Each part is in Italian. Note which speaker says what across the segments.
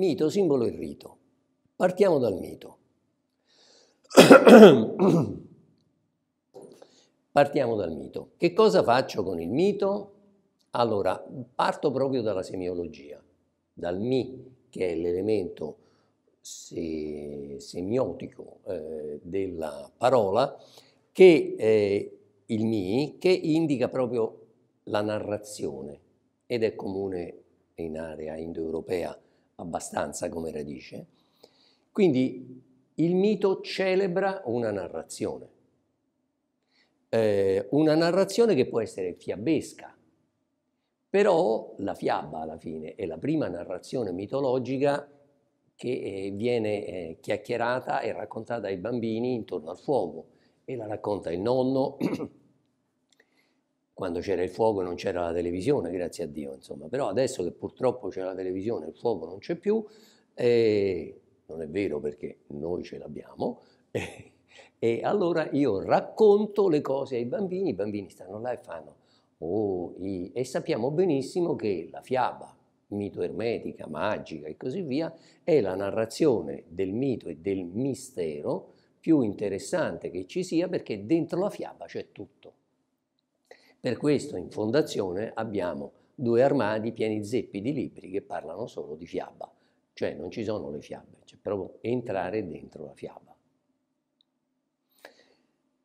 Speaker 1: mito, simbolo e rito. Partiamo dal mito. Partiamo dal mito. Che cosa faccio con il mito? Allora, parto proprio dalla semiologia, dal mi, che è l'elemento se, semiotico eh, della parola, che è il mi, che indica proprio la narrazione ed è comune in area indoeuropea abbastanza come radice. Quindi il mito celebra una narrazione, eh, una narrazione che può essere fiabesca, però la fiaba alla fine è la prima narrazione mitologica che eh, viene eh, chiacchierata e raccontata ai bambini intorno al fuoco e la racconta il nonno, quando c'era il fuoco non c'era la televisione, grazie a Dio, insomma. Però adesso che purtroppo c'è la televisione, il fuoco non c'è più, e non è vero perché noi ce l'abbiamo, e, e allora io racconto le cose ai bambini, i bambini stanno là e fanno oh, i, e sappiamo benissimo che la fiaba mito ermetica, magica e così via, è la narrazione del mito e del mistero più interessante che ci sia perché dentro la fiaba c'è tutto. Per questo in fondazione abbiamo due armadi pieni zeppi di libri che parlano solo di fiaba, cioè non ci sono le fiabe, c'è proprio entrare dentro la fiaba.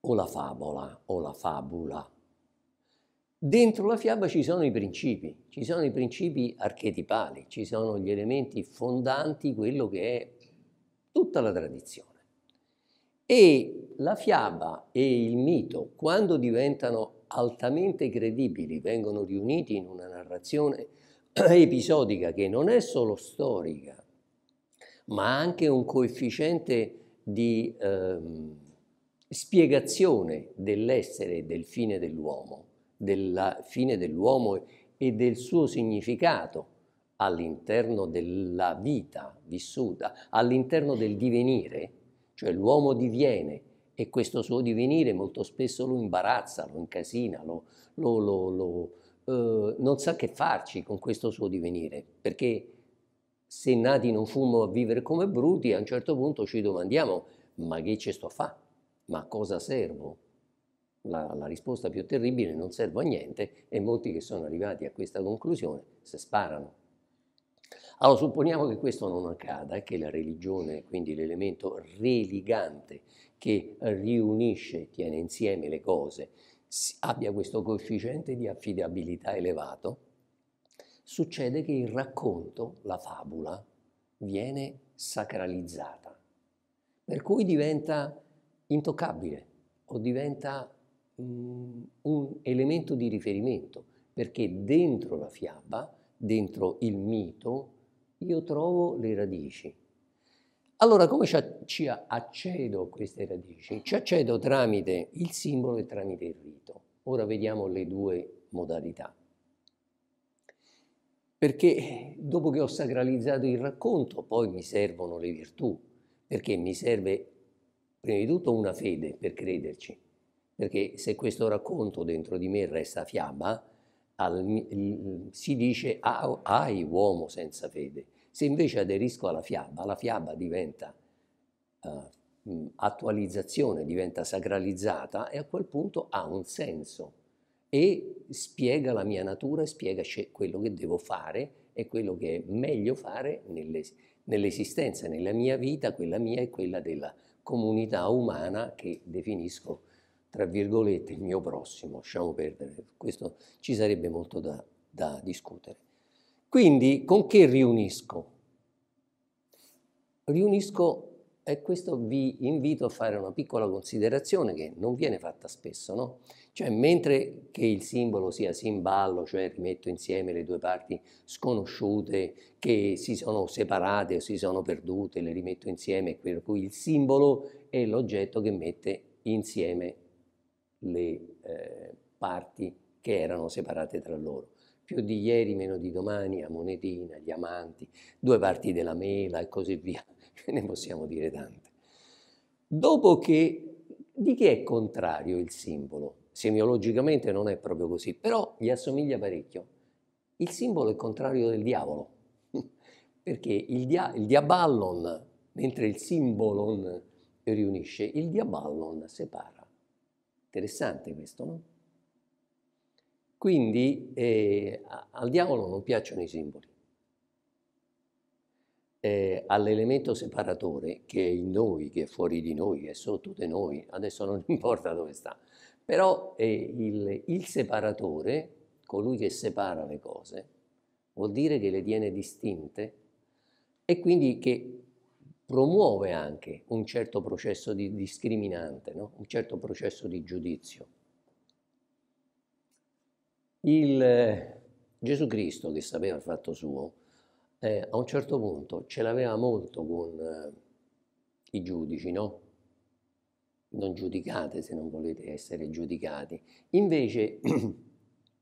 Speaker 1: O la favola, o la fabula. Dentro la fiaba ci sono i principi, ci sono i principi archetipali, ci sono gli elementi fondanti, quello che è tutta la tradizione. E la fiaba e il mito, quando diventano altamente credibili vengono riuniti in una narrazione episodica che non è solo storica, ma ha anche un coefficiente di ehm, spiegazione dell'essere e del fine dell'uomo, della fine dell'uomo e del suo significato all'interno della vita vissuta, all'interno del divenire, cioè l'uomo diviene, e questo suo divenire molto spesso lo imbarazza, lo incasina, lo, lo, lo, lo eh, non sa che farci con questo suo divenire, perché se nati non fumo a vivere come bruti, a un certo punto ci domandiamo ma che ci sto a fare? Ma a cosa servo? La, la, risposta più terribile non serve a niente e molti che sono arrivati a questa conclusione si sparano. Allora supponiamo che questo non accada, che la religione, quindi l'elemento religante che riunisce, tiene insieme le cose, abbia questo coefficiente di affidabilità elevato, succede che il racconto, la fabula, viene sacralizzata, per cui diventa intoccabile o diventa um, un elemento di riferimento, perché dentro la fiaba, dentro il mito, io trovo le radici. Allora come ci accedo a queste radici? Ci accedo tramite il simbolo e tramite il rito. Ora vediamo le due modalità. Perché dopo che ho sacralizzato il racconto, poi mi servono le virtù, perché mi serve prima di tutto una fede per crederci, perché se questo racconto dentro di me resta fiaba, al, si dice ai uomo senza fede. Se invece aderisco alla fiaba, la fiaba diventa uh, attualizzazione, diventa sacralizzata e a quel punto ha un senso e spiega la mia natura, spiega quello che devo fare e quello che è meglio fare nell'es- nell'esistenza, nella mia vita, quella mia e quella della comunità umana che definisco tra virgolette, il mio prossimo, lasciamo perdere, questo ci sarebbe molto da, da discutere. Quindi con che riunisco? Riunisco, e questo vi invito a fare una piccola considerazione che non viene fatta spesso, no? Cioè, mentre che il simbolo sia simballo, cioè rimetto insieme le due parti sconosciute che si sono separate o si sono perdute, le rimetto insieme, per cui il simbolo è l'oggetto che mette insieme le eh, parti che erano separate tra loro. Più di ieri, meno di domani, a monetina, gli amanti, due parti della mela e così via. ne possiamo dire tante. Dopo che, di che è contrario il simbolo? Semiologicamente non è proprio così, però gli assomiglia parecchio. Il simbolo è contrario del diavolo, perché il, dia- il diaballon, mentre il simbolon riunisce, il diaballon separa. Interessante questo, no? Quindi eh, al diavolo non piacciono i simboli. Eh, all'elemento separatore, che è in noi, che è fuori di noi, che è sotto di noi, adesso non importa dove sta, però eh, il, il separatore, colui che separa le cose, vuol dire che le tiene distinte e quindi che promuove anche un certo processo di discriminante, no? un certo processo di giudizio. Il eh, Gesù Cristo, che sapeva il fatto suo, eh, a un certo punto ce l'aveva molto con eh, i giudici, no? Non giudicate se non volete essere giudicati. Invece,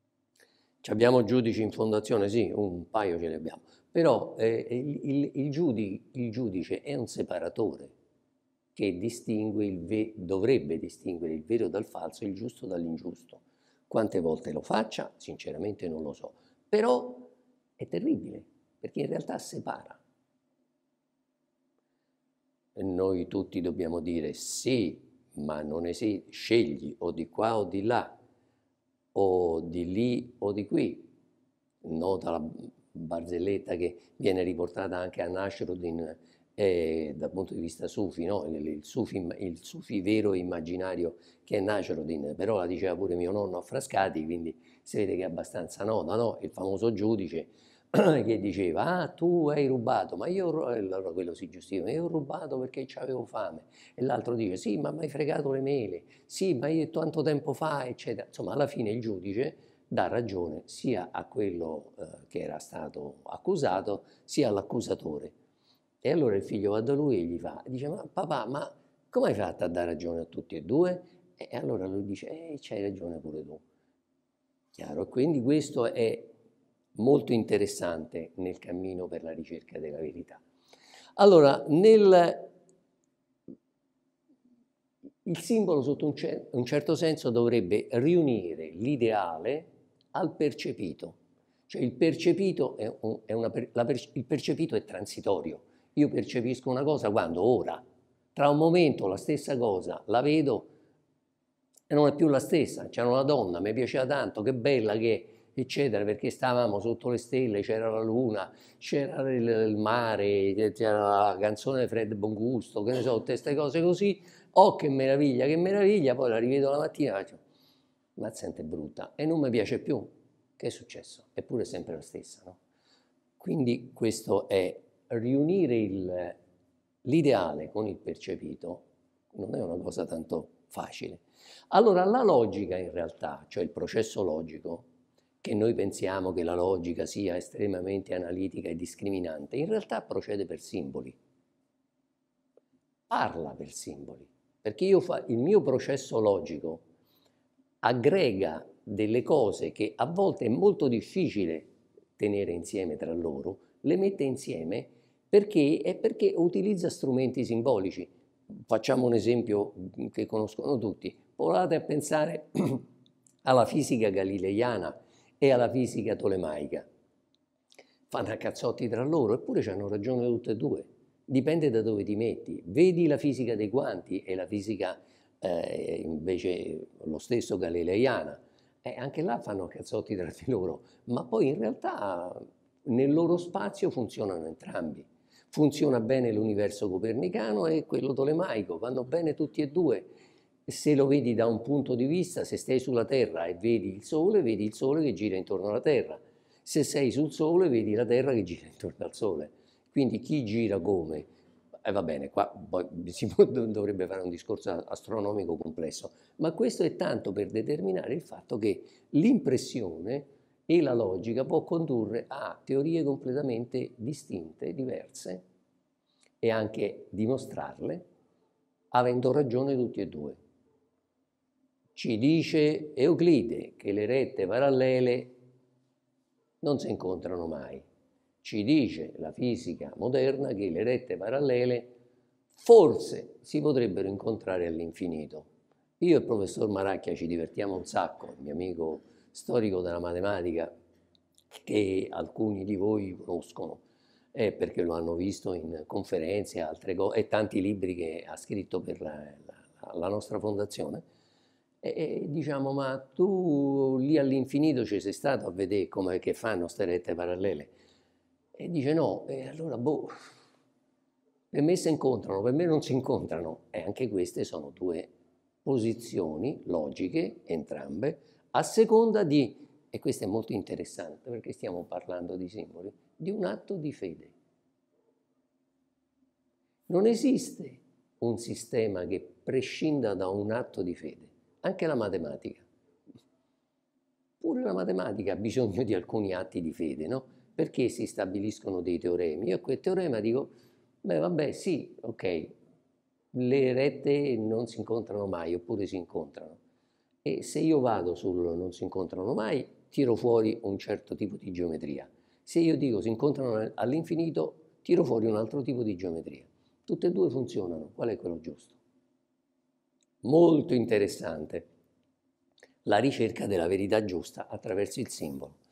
Speaker 1: abbiamo giudici in fondazione? Sì, un paio ce li abbiamo però eh, il, il, giudice, il, giudice è un separatore che distingue dovrebbe distinguere il vero dal falso, il giusto dall'ingiusto. Quante volte lo faccia, sinceramente non lo so, però è terribile perché in realtà separa. E noi tutti dobbiamo dire sì, ma non esiste, scegli o di qua o di là, o di lì o di qui. Nota la barzelletta che viene riportata anche a Nasruddin eh, dal punto di vista sufi, no? il, il, sufi, il, sufi, vero e immaginario che è Nasruddin, però la diceva pure mio nonno a Frascati, quindi si vede che è abbastanza nota, no? il famoso giudice che diceva ah tu hai rubato ma io allora quello si giustifica io ho rubato perché avevo fame e l'altro dice sì ma mi hai fregato le mele sì ma io tanto tempo fa eccetera insomma alla fine il giudice dà ragione sia a quello eh, che era stato accusato sia all'accusatore. E allora il figlio va da lui e gli fa, dice ma papà ma come hai fatto a dare ragione a tutti e due? E allora lui dice eh c'hai ragione pure tu. Chiaro? Quindi questo è molto interessante nel cammino per la ricerca della verità. Allora, nel, il simbolo sotto un, cer un certo senso dovrebbe riunire l'ideale al percepito. Cioè il percepito è, è una, per, il percepito è transitorio. Io percepisco una cosa quando ora, tra un momento la stessa cosa, la vedo e non è più la stessa. C'era una donna, mi piaceva tanto, che bella che eccetera, perché stavamo sotto le stelle, c'era la luna, c'era il, il mare, c'era la canzone di Fred Bongusto, che ne so, tutte queste cose così. Oh, che meraviglia, che meraviglia, poi la rivedo la mattina e faccio, ma sente brutta e non mi piace più. Che è successo? Eppure è sempre la stessa, no? Quindi questo è riunire il, l'ideale con il percepito, non è una cosa tanto facile. Allora la logica in realtà, cioè il processo logico, che noi pensiamo che la logica sia estremamente analitica e discriminante, in realtà procede per simboli, parla per simboli, perché io fa, il mio processo logico aggrega delle cose che a volte è molto difficile tenere insieme tra loro, le mette insieme perché? È perché utilizza strumenti simbolici. Facciamo un esempio che conoscono tutti. Provate a pensare alla fisica galileiana e alla fisica tolemaica. Fanno a cazzotti tra loro, eppure ci hanno ragione tutte e due. Dipende da dove ti metti. Vedi la fisica dei quanti e la fisica eh, invece lo stesso Galileiana, eh, anche là fanno cazzotti tra di loro, ma poi in realtà nel loro spazio funzionano entrambi. Funziona bene l'universo copernicano e quello tolemaico, vanno bene tutti e due. Se lo vedi da un punto di vista, se stai sulla Terra e vedi il Sole, vedi il Sole che gira intorno alla Terra. Se sei sul Sole, vedi la Terra che gira intorno al Sole. Quindi chi gira come? e eh, va bene, qua si dovrebbe fare un discorso astronomico complesso, ma questo è tanto per determinare il fatto che l'impressione e la logica può condurre a teorie completamente distinte, diverse e anche dimostrarle avendo ragione tutti e due. Ci dice Euclide che le rette parallele non si incontrano mai, ci dice la fisica moderna che le rette parallele forse si potrebbero incontrare all'infinito. Io e il professor Maracchia ci divertiamo un sacco, il mio amico storico della matematica, che alcuni di voi conoscono, eh, perché lo hanno visto in conferenze altre cose, e tanti libri che ha scritto per la, la, la nostra fondazione. E, e, diciamo, ma tu lì all'infinito ci sei stato a vedere come che fanno queste rette parallele? E dice no, e eh, allora boh, per me si incontrano, per me non si incontrano. E anche queste sono due posizioni logiche, entrambe, a seconda di, e questo è molto interessante perché stiamo parlando di simboli, di un atto di fede. Non esiste un sistema che prescinda da un atto di fede, anche la matematica. Pure la matematica ha bisogno di alcuni atti di fede, no? perché si stabiliscono dei teoremi? Io a quel teorema dico, beh vabbè sì, ok, le rette non si incontrano mai oppure si incontrano. E se io vado sul non si incontrano mai, tiro fuori un certo tipo di geometria. Se io dico si incontrano all'infinito, tiro fuori un altro tipo di geometria. Tutte e due funzionano, qual è quello giusto? Molto interessante la ricerca della verità giusta attraverso il simbolo.